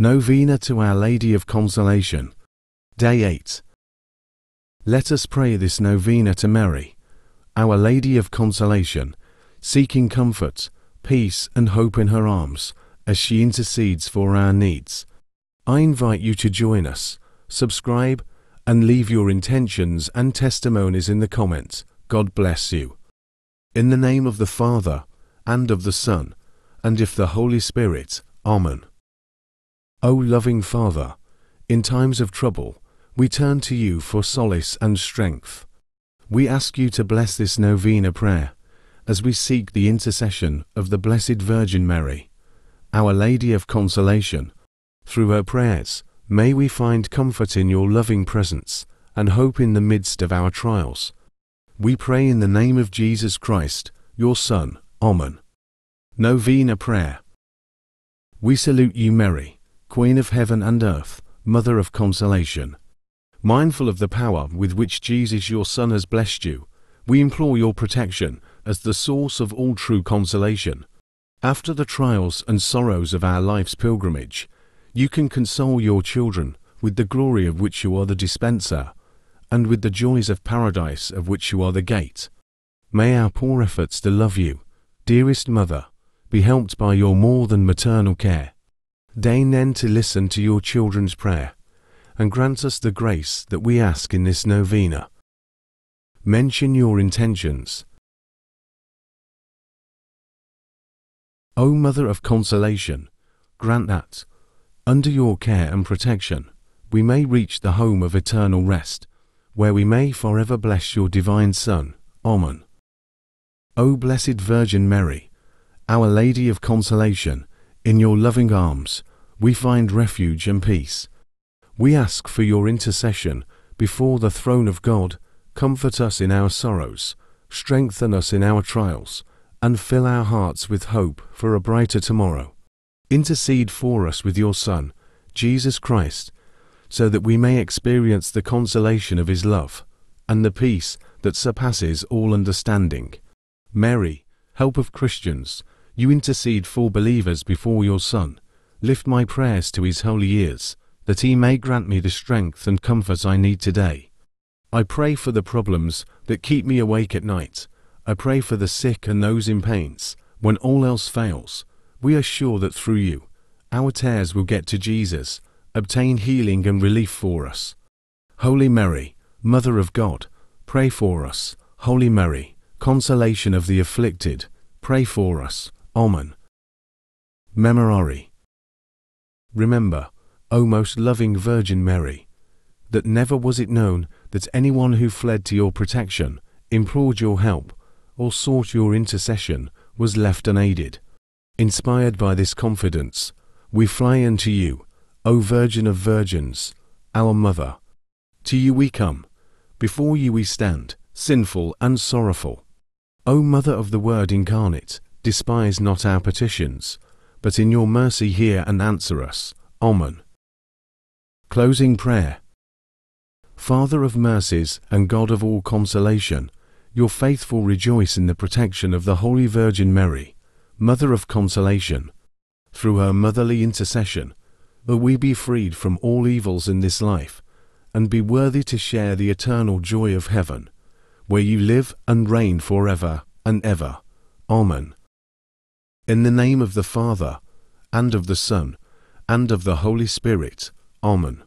Novena to Our Lady of Consolation. Day 8. Let us pray this novena to Mary, Our Lady of Consolation, seeking comfort, peace, and hope in her arms as she intercedes for our needs. I invite you to join us, subscribe, and leave your intentions and testimonies in the comments. God bless you. In the name of the Father, and of the Son, and of the Holy Spirit. Amen. O loving Father, in times of trouble, we turn to you for solace and strength. We ask you to bless this novena prayer as we seek the intercession of the Blessed Virgin Mary, Our Lady of Consolation. Through her prayers, may we find comfort in your loving presence and hope in the midst of our trials. We pray in the name of Jesus Christ, your Son. Amen. Novena Prayer. We salute you, Mary Queen of Heaven and Earth, Mother of Consolation. Mindful of the power with which Jesus your Son has blessed you, we implore your protection as the source of all true consolation. After the trials and sorrows of our life's pilgrimage, you can console your children with the glory of which you are the dispenser, and with the joys of paradise of which you are the gate. May our poor efforts to love you, dearest mother, be helped by your more than maternal care. Deign then to listen to your children's prayer, and grant us the grace that we ask in this novena. Mention your intentions. O Mother of Consolation, grant that, under your care and protection, we may reach the home of eternal rest, where we may forever bless your divine Son. Amen. O Blessed Virgin Mary, Our Lady of Consolation, in your loving arms, we find refuge and peace. We ask for your intercession before the throne of God. Comfort us in our sorrows, strengthen us in our trials, and fill our hearts with hope for a brighter tomorrow. Intercede for us with your Son, Jesus Christ, so that we may experience the consolation of his love and the peace that surpasses all understanding. Mary, help of Christians, you intercede for believers before your Son. Lift my prayers to his holy ears, that he may grant me the strength and comfort I need today. I pray for the problems that keep me awake at night. I pray for the sick and those in pains. When all else fails, we are sure that through you, our tears will get to Jesus, obtain healing and relief for us. Holy Mary, Mother of God, pray for us. Holy Mary, Consolation of the afflicted, pray for us. Omen. Memorare. Remember, O most loving Virgin Mary, that never was it known that anyone who fled to your protection, implored your help, or sought your intercession was left unaided. Inspired by this confidence, we fly unto you, O Virgin of Virgins, our Mother. To you we come, before you we stand, sinful and sorrowful. O Mother of the Word incarnate, despise not our petitions, but in your mercy hear and answer us. Amen. Closing Prayer Father of mercies and God of all consolation, your faithful rejoice in the protection of the Holy Virgin Mary, Mother of Consolation. Through her motherly intercession, that we be freed from all evils in this life, and be worthy to share the eternal joy of heaven, where you live and reign forever and ever. Amen. In the name of the Father, and of the Son, and of the Holy Spirit. Amen.